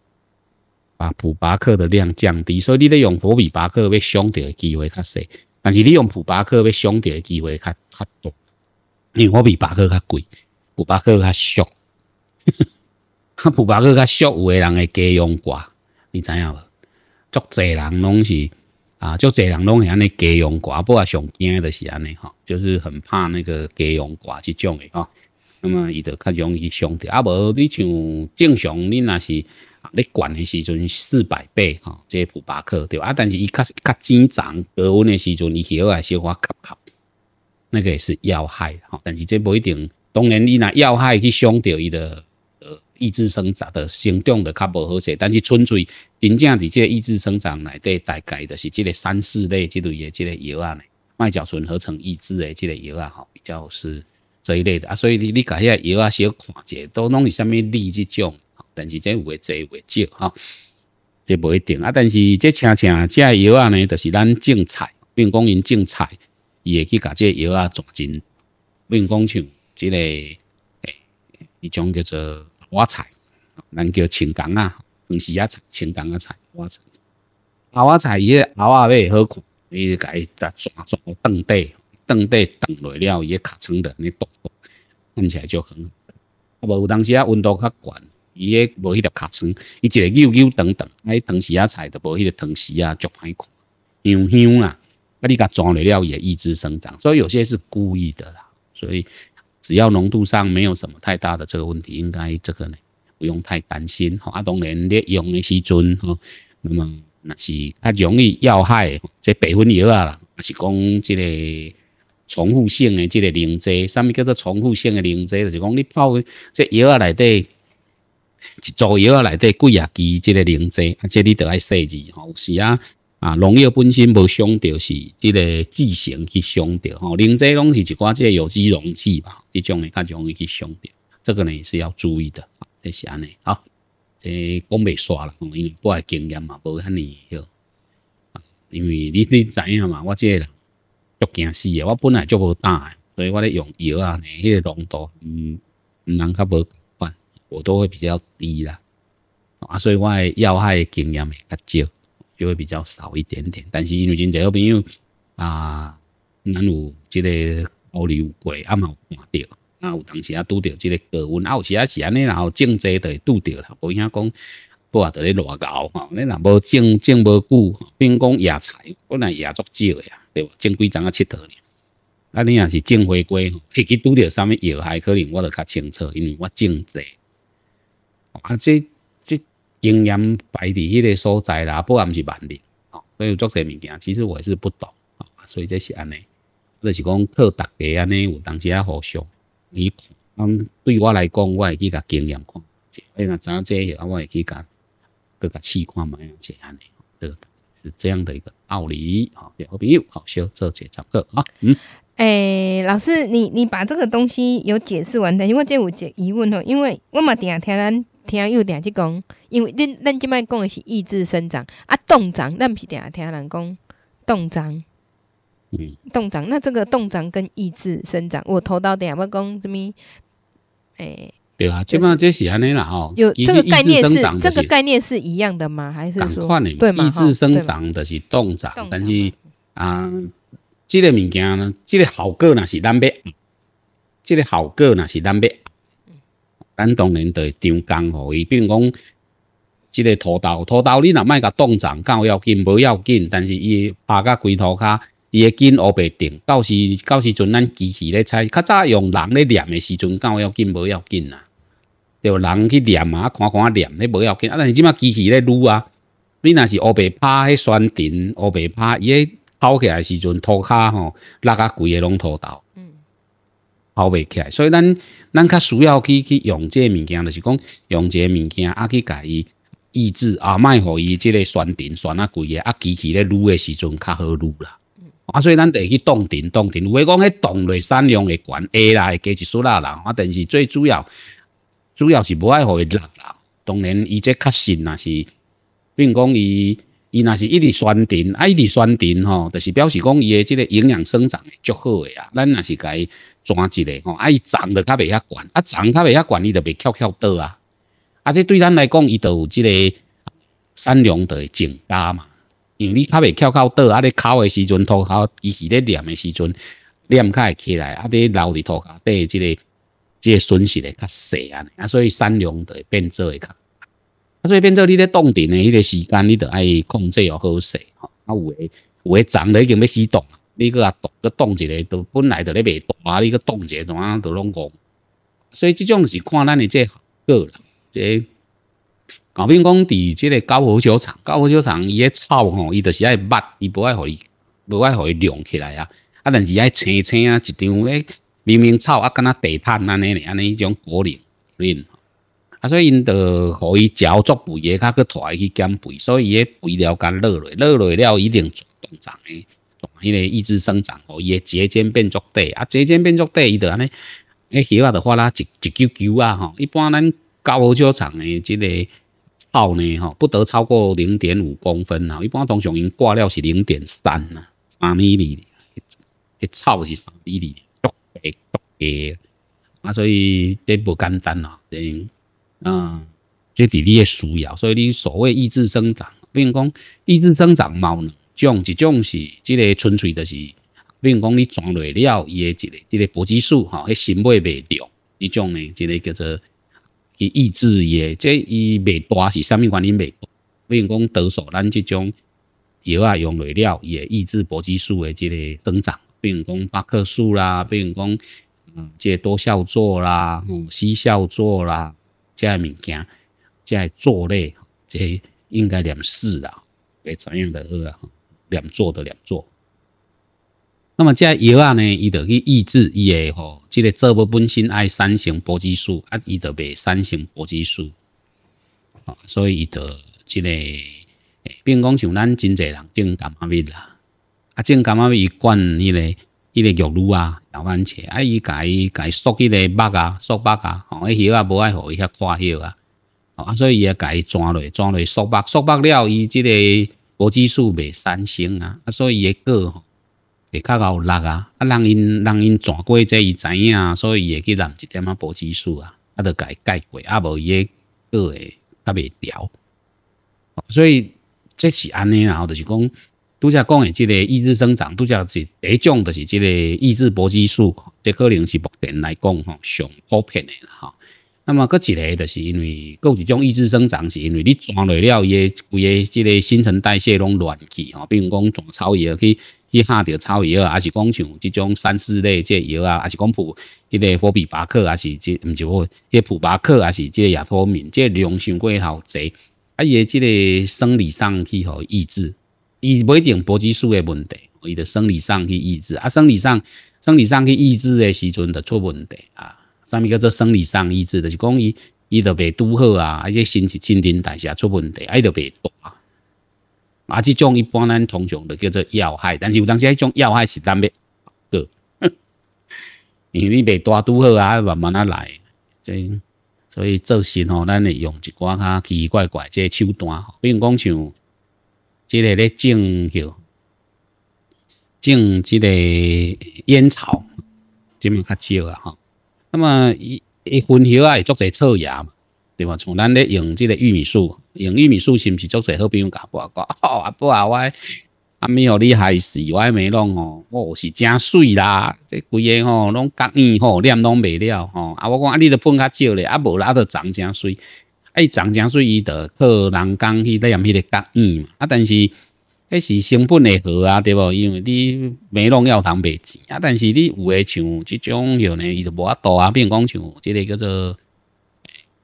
把普巴克的量降低，所以你得用波比巴克，要伤的机会较细。但是你用普巴克，要伤的机会较较多，因为波比巴克较贵。普巴克较俗，哈普巴克较俗，有个人会加用挂，你知影无？足侪人拢是啊，足侪人拢会安尼加用挂，不啊上惊的是安尼吼，就是很怕那个加用挂这种的吼。那么伊就较容易伤着，啊无你像正常你那是你管的时阵四百倍哈，即普巴克对吧？啊但是伊较较增长高温的时阵，伊起起来小可夹较，那个也是要害哈。但是这不一定。当然，伊若要害去伤着伊的呃，抑制生长的生长的较无好势。但是纯粹真正伫这抑制生长内底大概就是这个三四类这类的这个药啊呢，麦角醇合成抑制的这个药啊吼，比较是这一类的啊。所以你你家个药啊小看者，都拢是虾米利即种，但是这诶侪诶少哈，这不一定啊。但是这恰恰这药啊呢，就是咱种菜，并讲因种菜，伊会去把这药啊抓比并讲像。即个诶，一种叫做瓦菜，人叫青梗啊，番薯啊菜，青梗啊菜，瓦菜。阿花菜伊个阿花味好看，伊个甲抓抓蹲地，蹲地蹲落了伊个卡层的，你剁剁看起来就红。啊，无有当时啊温度较悬，伊个无迄个卡层，伊一个扭扭等啊伊番薯啊菜就无迄个番薯啊，足歹看。香香啊，啊你甲抓落了也抑制生长，所以有些是故意的啦，所以。只要浓度上没有什么太大的这个问题，应该这个呢不用太担心。哈，阿东连列用的时阵哈，那么那是较容易要害。这百分油啊，是讲这个重复性的这个零剂，上面叫做重复性的零剂，就是讲你泡这药啊里底，组药啊里底几啊支这个零剂，啊，这你得爱设置吼，是啊。啊，农药本身无伤到是，这个剂型去伤到吼。磷剂拢是一寡这有机溶剂吧，这种呢较容易去伤到。这个呢是要注意的，就是安尼啊。这讲未煞啦，因为我经验嘛无遐尼，哦，因为你你知影嘛，我这足惊死诶，我本来足无胆诶，所以我咧用药啊，迄个浓度嗯，毋通较无，我我都会比较低啦，啊，所以我诶要害经验会较少。就会比较少一点点，但是因为真侪好朋友啊，咱有即个乌有乌啊嘛有看到，啊有当时啊拄着即个高温，啊有时啊是安尼，然后种植都会拄着啦。无影讲不也在咧乱搞吼，你若无种种无久，变讲野菜本来野足少呀，对无？种几丛啊佚佗呢？啊你若是种花瑰吼，去实拄着啥物药害，可能我都较清楚，因为我种济。啊这。经验摆伫迄个所在啦，不然唔是万的。哦，所以做些物件，其实我是不懂。哦，所以这是安尼，就是讲靠逐家安尼，有当时也好学。你，对我来讲，我会去甲经验看。哎，那咱这，我会去甲，去甲试看嘛。这安尼，这是这样的一个道理。哦，小朋友好学，做节上课啊，嗯。诶，老师，你你把这个东西有解释完，但是我这有只疑问哦，因为我嘛定听咱。听有定去讲，因为恁咱即摆讲的是意志生长啊，动长咱毋是定听人讲动长，嗯，动长那这个动长跟意志生长，我头到定要讲什物，诶，对啊，基本上就是安尼啦吼。有这个概念是这个概念是一样的吗？还是说对吗？意志生长的是动长，但是啊，这个物件呢，这个效果若是蛋白，这个效果若是蛋白。咱当然就长江吼，伊比如讲，一个土豆，土豆你若卖甲冻胀，够要紧，无要紧，但是伊扒甲规土卡，伊个根乌白定，到时到时阵咱机器咧采，较早用人咧念的时阵，够要紧，无要紧啦，着无？人去念啊，看看念，你无要紧，啊，但是即马机器咧撸啊，你若是乌白扒，迄酸甜，乌白扒，伊咧泡起来时阵，土卡吼，拉甲贵的拢土豆。跑未起，所以咱咱较需要去去用这物件，就是讲用这物件啊去改伊抑制啊，卖互伊即个酸甜酸啊贵个啊，机器咧撸诶时阵较好撸啦。啊，所以咱得去冻甜冻甜。有诶讲迄冻类产量会悬，会啦会加一撮啦啦，啊，但是最主要主要是无爱互伊落啦。当然伊这较新啊，是，并讲伊伊那是一直酸甜，啊，一直酸甜吼，就是表示讲伊诶即个营养生长足好诶啊，咱那是改。爪一个吼，啊伊长得较袂遐悬，啊长较袂遐悬，伊就袂翘翘倒啊。啊，这对咱来讲，伊就有即个善良的增加嘛。因为你较袂翘翘倒，啊你哭的时阵涂骹伊是咧粘的时阵粘较会起来，啊你留伫涂骹底即个即个损失会较细啊。啊，所以善良会变做会较，啊所以变做你咧冻定的迄个时间，你得爱控制哦好势吼。啊有诶有诶长已经要死冻啊。你个啊洞个洞一下，都本来就咧未大，你个一下，怎啊都拢戆，所以这种是看咱的这个人，这，讲比如讲伫即个高尔夫球场，高尔夫场伊个草吼，伊就是爱拔，伊不爱互伊，不爱互伊晾起来啊，啊，但是爱青青啊，一张咧明明草啊，敢那地毯安尼咧，安尼一种果林，林。啊，所以因就互伊焦作肥诶较去拖去减肥，所以伊个肥料敢落落落落了，一定断层诶。伊咧抑制生长，吼，伊诶节间变作短，啊，节间变作短，伊就安尼，那叶啊的话啦，一一球球啊，吼，一般咱高尔夫场诶即个草呢，吼，不得超过零点五公分吼，一般通常因挂料是零点三啊，三毫米，迄草是三毫米，独白独叶，啊，所以这无简单呐，嗯，即是你诶需要，所以你所谓抑制生长，比如讲抑制生长猫呢。种一种是，即个纯粹就是，比如讲你装落了伊个一个一个荷尔蒙，吼，迄心不未到。一种呢，一个叫做伊抑制伊，即伊未大是啥物原因未大？比如讲多数咱即种药啊用落了，伊会抑制荷尔蒙的即个增长。比如讲巴克素啦，比如讲，嗯，即多效唑啦，嗯，西效唑啦，即个物件，即个作类，即应该念四的，会怎样就好啊？连坐的连坐。那么这药啊呢，伊就去抑制伊个吼，即个细物本身爱产生白激素啊，伊就别产生白激素。啊，所以伊就即个，并讲像咱真侪人种感冒咪啦，啊种感冒伊灌伊个伊个药乳啊，摇番茄啊，伊改改缩伊个肉啊，缩肉啊，吼伊药啊无爱互伊遐快药啊，啊所以伊啊改装来装来缩肉，缩肉了，伊即个。荷激素未产生啊，啊所以伊个吼会较 𠰻 力啊，啊人因人因转过即伊知影啊，所以伊会去人一点仔荷激素啊，啊得解解过啊无伊个个较袂调，所以即是安尼，啊，就是讲拄则讲诶，即个抑制生长拄则是第一种，就是即个抑制荷激素，即可能是目前来讲吼上普遍诶啦。那么，搁一个就是因为搁几种抑制生长，是因为你转来了，伊个规个即个新陈代谢拢乱去吼。比如讲转草药去，去下着草药，还是讲像即种三四类即药啊，还是讲普迄个伏比巴克，还是即毋是我一普巴克，还是即亚托敏，即量伤过好侪，啊也即个生理上去吼抑制，伊不一定勃激素的问题，伊的生理上去抑制，啊生理上生理上去抑制的时阵，就出问题啊。啥物叫做生理上医治，就是讲伊伊着袂拄好啊，而且心是真真大谢出问题，爱着袂大啊。啊，种一般咱通常就叫做要害，但是有当时迄种要害是咱要个，因为你袂大拄好啊，慢慢啊来。即。所以做神吼，咱会用一寡较奇奇怪怪这手段，比如讲像即个咧种个，种即个烟草，即面较少啊吼。那么伊伊分禾啊，会做些错芽嘛？对嘛？像咱咧用这个玉米树，用玉米树是毋是做些好朋友甲我讲，好阿伯啊，我阿咪哦，你害死，我还没弄哦，哦是正水啦，这规个吼拢甲硬吼，链拢未了吼。阿我讲阿你着喷较少咧，阿无阿着长正水。哎，长正水伊着靠人工去链迄个甲硬嘛。啊，但是。迄是成本诶高啊，对无？因为你美容药堂卖钱啊，但是你有诶像即种像呢，伊就无啊多啊。比如讲像即个叫做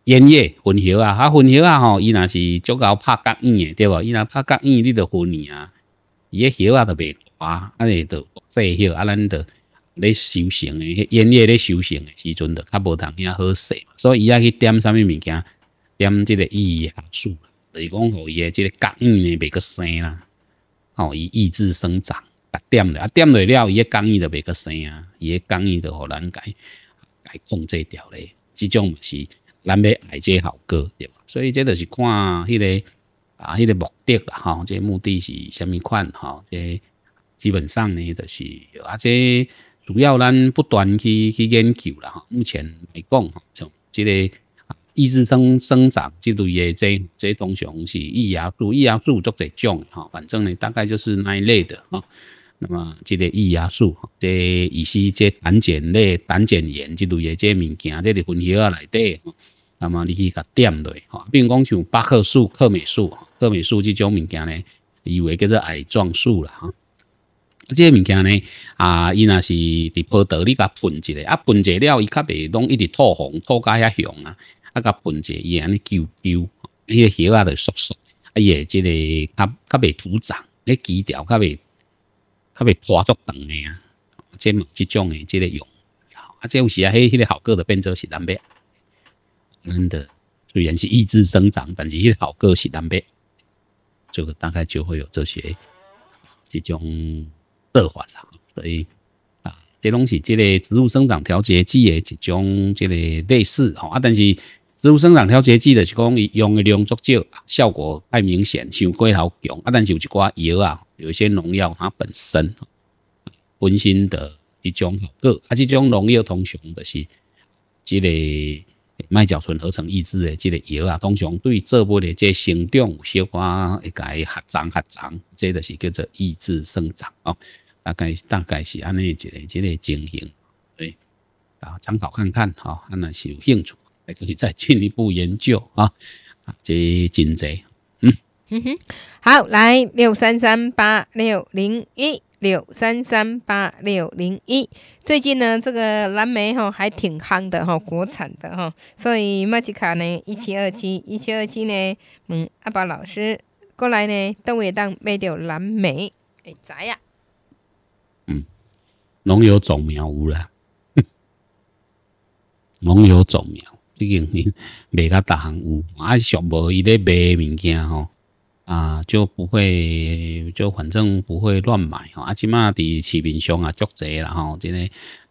烟叶混淆啊，啊混淆啊吼，伊若是足够拍隔烟诶，对无？伊若拍隔烟，你着混呢啊，伊个药啊着袂辣啊，你着细药啊，咱着咧修行诶，烟叶咧修行诶时阵，着较无同样好势，所以伊要去点啥物物件，点即个伊个下属，就是讲互伊诶即个隔烟呢袂去生啦。哦，伊抑制生长，啊点嘞啊点落了，伊个根伊就袂阁生啊，伊个根伊就互咱改改控制掉咧。即种是咱要爱这效果对吧？所以这都是看迄个啊，迄个目的哈，这目的是虾米款吼，这基本上呢，都是啊，这主要咱不断去去研究啦哈。目前来讲，吼，像这个。抑制生生长，即类嘢，即即通常是抑芽素，抑芽素做最种哈，反正呢，大概就是那一类的，哈。那么即个抑芽素，即伊些即胆碱类、胆碱盐即类嘅即物件，这个混子啊内底，那么你去甲点落，哈。比如讲像百克素、克美素、克美素即种物件呢，以为叫做矮壮素啦，哈。即个物件呢，啊，伊那是伫喷头里甲喷一下，啊，喷一下了，伊较袂拢一直吐红、吐甲遐红啊。啊，甲分者伊安尼叫叫，伊个叶啊都缩缩，啊也即个较较未土长，迄枝条较未较未花足长诶啊，即毛即种诶，即个用，啊即有时啊迄迄个效果都变做是难变，咱的虽然是抑制生长，但是迄个效果是难变，这个大概就会有这些即种恶法啦，所以啊，这拢是即个植物生长调节剂诶一种即个类似吼，啊但是。植物生长调节剂就是讲用的量足少，效果太明显，效过头强。啊，但是有一挂药啊，有些农药它本身本身的一种效果，啊，这种农药通常就是这个麦角醇合成抑制的这个药啊，通常对作物的这生长有些可会改合张合张，这就是叫做抑制生长啊。大概大概是安尼一个一个情形，对，啊，参考看看哈，安那是有兴趣。来可以再进一步研究啊！啊，这真贼，嗯哼哼。好，来六三三八六零一六三三八六零一。最近呢，这个蓝莓哈还挺夯的哈，国产的哈。所以玛吉卡呢一七二七一七二七呢问阿宝老师过来呢，都会当买到蓝莓？会知啊。嗯，农友种苗有了，农友种苗。最近你卖个大行有，啊，俗无伊咧卖物件吼，啊，就不会就反正不会乱买吼，啊，起码伫市面上啊足济啦吼，即个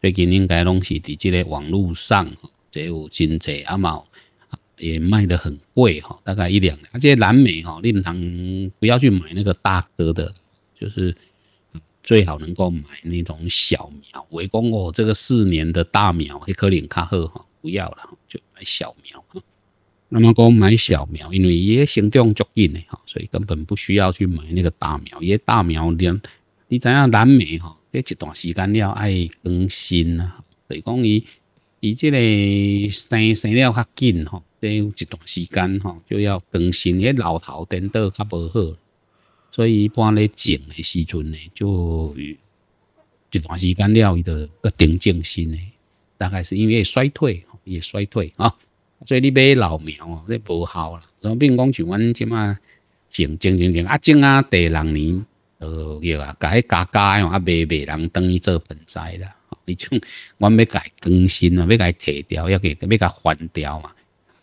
最近应该拢是伫即个网络上，即有真济啊，嘛，也卖得很贵吼，大概一两，啊，这些蓝莓吼，平通不要去买那个大颗的，就是最好能够买那种小苗，围恐哦这个四年的大苗一颗两卡赫吼，不要了就买小苗，那么讲买小苗，因为伊生长足紧的哈，所以根本不需要去买那个大苗。伊大苗连，你知影蓝莓哈，伊一段时间了爱更新啊，所以讲伊伊这个生生了较紧吼，得有一段时间哈就要更新。伊老头颠倒较无好，所以一般咧种的时阵呢，就一段时间了，伊就个定更新的，大概是因为衰退。伊衰退啊，所以你买老苗哦，这无效啦。所以，比如讲，像阮即马种、种、种、种，啊，种啊，第六年呃叫啊，改加加哦，啊，卖卖人等于做盆栽啦。你种阮要改更新啊，要改提掉，要给要甲伊换掉嘛，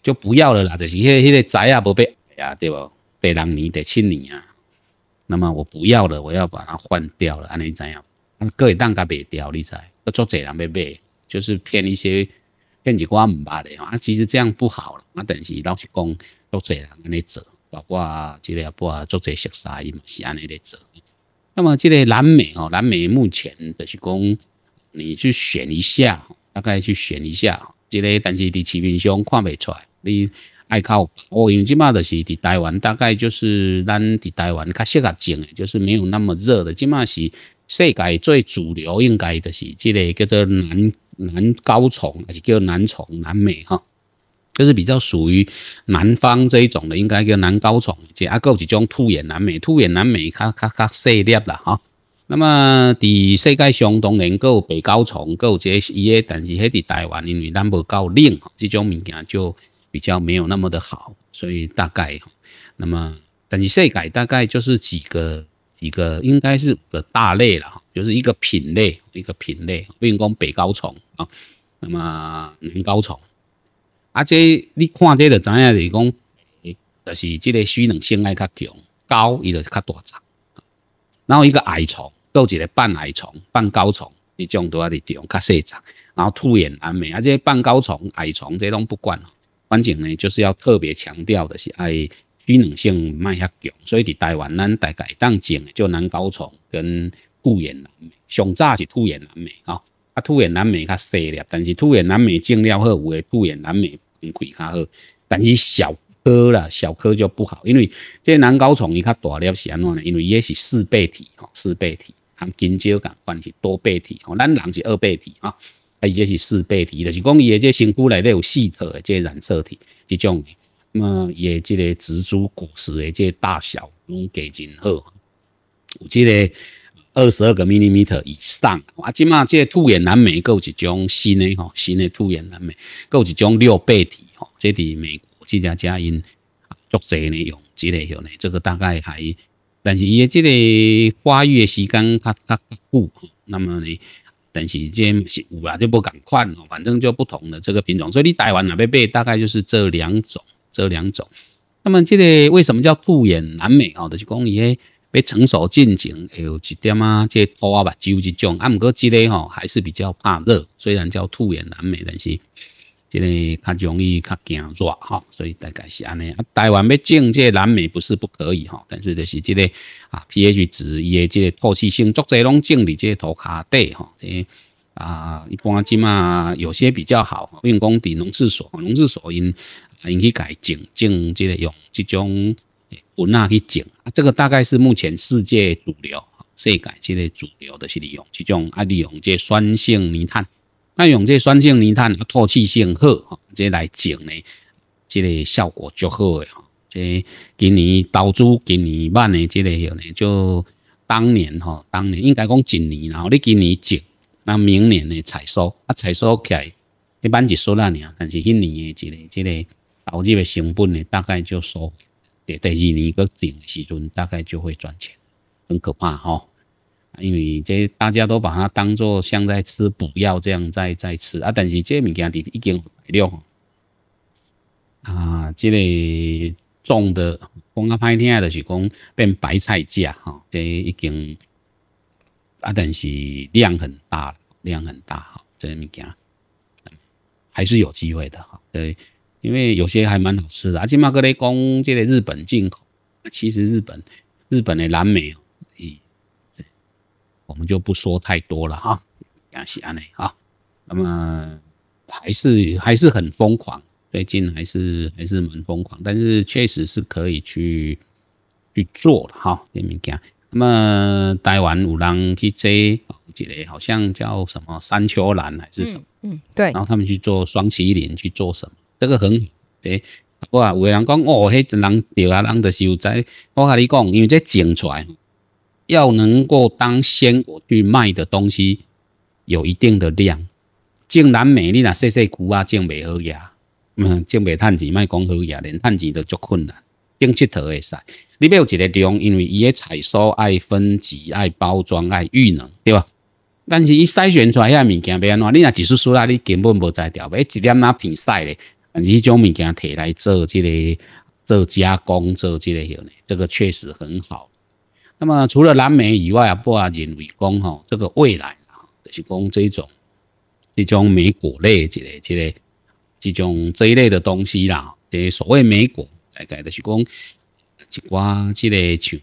就不要了啦。就是迄个栽啊，无被啊，对不？第六年、第七年啊，那么我不要了，我要把它换掉了，安尼怎样？啊，个会当个卖掉，你知？要做侪人要买，就是骗一些。骗只我毋捌的啊，其实这样不好，啊，但是老实讲，足侪人尼做，包括即个不啊，足侪熟啥伊嘛是安尼咧做。那么即个南美吼，南美目前就是讲，你去选一下，大概去选一下，即个但是你市面上看袂出，来，你爱靠，我因为即嘛就是伫台湾，大概就是咱伫台湾较适合种诶，就是没有那么热的，即嘛是世界最主流应该就是即个叫做南。南高虫还是叫南虫南美哈，就是比较属于南方这一种的，应该叫南高虫。即啊，够几种兔眼南美，兔眼南美较较较细粒啦哈。那么伫世界相当能够北高虫够即伊个，但是迄啲台湾因为 number 高链，即种物件就比较没有那么的好，所以大概哈。那么等于世界大概就是几个。一个应该是个大类了哈，就是一个品类，一个品类。例如讲北高虫啊，那么南高虫，啊这你看这个知影就是讲，就是这个虚能性爱较强，高伊就是较大只。然后一个矮虫，到一个半矮虫、半高虫，伊种都啊是长较细只。然后兔眼安美，啊这半高虫、矮虫这拢不管了。关键呢就是要特别强调的是爱。机能性麦遐强，所以伫台湾咱大概会当种，就南高虫跟兔眼蓝莓，上早是兔眼南美吼，啊兔眼南美较细粒，但是兔眼南美种了后，有诶兔眼南美会开较好，但是小颗啦，小颗就不好，因为即南高虫伊较大粒是安怎呢？因为伊是四倍体吼，四倍体含金少共关系，多倍体吼，咱人是二倍体啊，啊伊即是四倍体，就是讲伊诶即身躯内底有四套诶即染色体一种。那么，也这个植株果实的这大小拢计真好，有这个二十二个 m i l i m e t e r 以上。啊，即即这兔眼蓝莓有一种新的吼，新的兔眼蓝莓有一种六倍体吼，这伫美国这家家因作者呢用之个用呢。这个大概还，但是伊的这个发育的时间较较较久。那么呢，但是这有啊就不敢看哦，反正就不同的这个品种。所以你台湾那边贝，大概就是这两种。这两种，那么这个为什么叫兔眼南美哦？就是讲伊个别成熟进程，还有一点啊，这土啊、白洲这种，啊，按过这个吼还是比较怕热，虽然叫兔眼南美，但是这个较容易较惊热哈，所以大概是安尼。啊，台湾要种这南美不是不可以哈，但是就是这个啊 pH 值，伊个即透气性，做在拢种伫即土下底哈。啊，一般即嘛有些比较好。运工伫农事所，农事所因因去改种种，即个用即种土纳去种。这个大概是目前世界主流世界即个主流的是利用即种啊，利用即酸性泥炭。那用即酸性泥炭，啊透气性好，即来种呢，即个效果足好个。即今年投资今年万的即个有呢，就当年哈，当年应该讲一年，然后你今年种。那明年的采收，啊，采收起一般就熟啊年，但是今年的这个、这个投入的成本呢，大概就收，第第二年个顶时阵大概就会赚钱，很可怕吼，因为这大家都把它当做像在吃补药这样在在吃，啊，但是这物件已经量，啊，这个种的，讲较歹听就是讲变白菜价哈，这已经，啊，但是量很大。量很大哈，这里面还是有机会的哈。对，因为有些还蛮好吃的，阿基马格雷公这个日本进口，其实日本日本的蓝莓，嗯，这我们就不说太多了哈。感谢安内哈，那么还是还是很疯狂，最近还是还是蛮疯狂，但是确实是可以去去做的哈，这里面。那么台湾有人去 j 一个好像叫什么山丘兰还是什么？嗯，对。然后他们去做双麒麟，去做什么？这个很诶，我有人讲哦，迄个人钓啊，人就是有在。我甲你讲，因为这种出来，要能够当先果去卖的东西有一定的量，竟然美丽若细细菇啊，种美好呀，嗯，种美赚钱，卖讲好呀，连赚钱都足困难，种佚佗会使，你要有一个量，因为伊个采收爱分级、爱包装、爱预能，对吧？但是伊筛选出来遐物件安怎？你若技术输啦，你根本无在调，点仔量哪咧。但是迄种物件摕来做这个做加工，做这个样嘞，这个确实很好。那么除了蓝莓以外啊，不啊，认为讲吼，这个未来就是讲这种，这种莓果类，这个、这个、这种这一类的东西啦，诶，所谓莓果大概就是讲。一寡这个像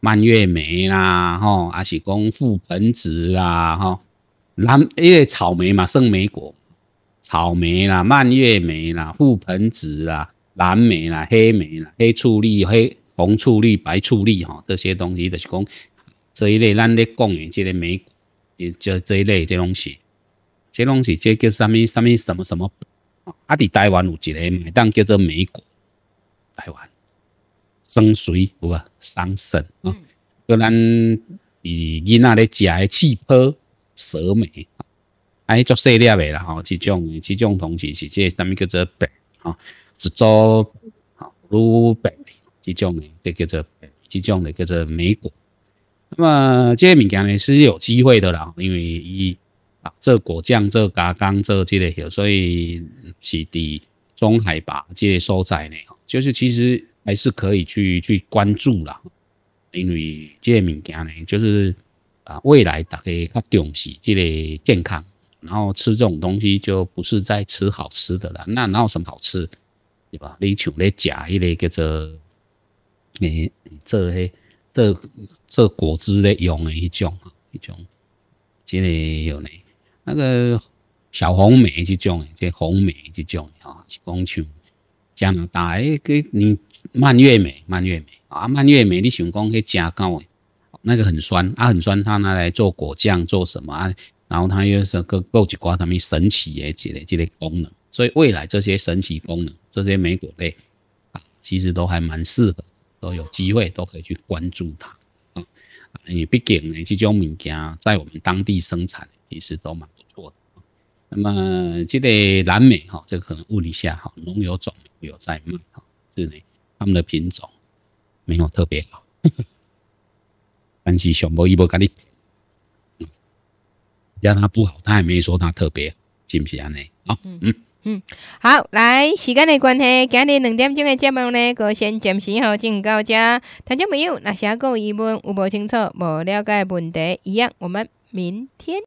蔓越莓啦，吼，还是讲覆盆子啦，吼，蓝因为草莓嘛，圣莓果，草莓啦，蔓越莓啦，覆盆子啦，蓝莓啦，黑莓啦，黑醋栗、黑红醋栗、白醋栗，哈，这些东西就是讲这一类咱咧讲的这类梅，就这一类这东西，这东西这叫什么什么什么什么？啊，伫在台湾有一个买当叫做美果，台湾。生水有啊，生笋啊，个咱以囡仔咧食诶，气泡蛇莓，啊，迄种细粒诶啦吼，即种诶，即种同是是即虾物叫做白吼，一座吼乳白即种诶，即叫做即种诶，叫做梅果。那么即个物件呢是有机会的啦，因为伊啊，做果酱、做加工、做即个，所以是伫中海拔即个所在呢，吼，就是其实。还是可以去去关注啦，因为即个物件呢，就是啊，未来大家较重视即个健康，然后吃这种东西就不是在吃好吃的啦，那哪有什么好吃？对吧？你像咧假迄个叫做，你做嘿做做果汁咧用的一种啊一种，这个有呢，那个小红梅这种，即红梅这种啊，是讲像加拿大诶，佮你。蔓越莓，蔓越莓啊，蔓越莓你想讲去食个，那个很酸，啊很酸，它拿来做果酱做什么啊？然后它又是各够几挂什么神奇诶，这类这类功能，所以未来这些神奇功能，这些莓果类啊，其实都还蛮适合，都有机会都可以去关注它。啊。因为毕竟呢，这种物件在我们当地生产其实都蛮不错的。那么这类蓝莓哈，这个可能物理下哈，农友总有在卖哈，是呢。他们的品种没有特别好，但是上无一无跟你，讲他不好，他也没说他特别，是不是安内？好，嗯嗯好，来时间的关系，今日两点钟的节目呢，哥先暂时好进到这，大家没有那些个疑问，有不清楚、无了解问题一样，我们明天。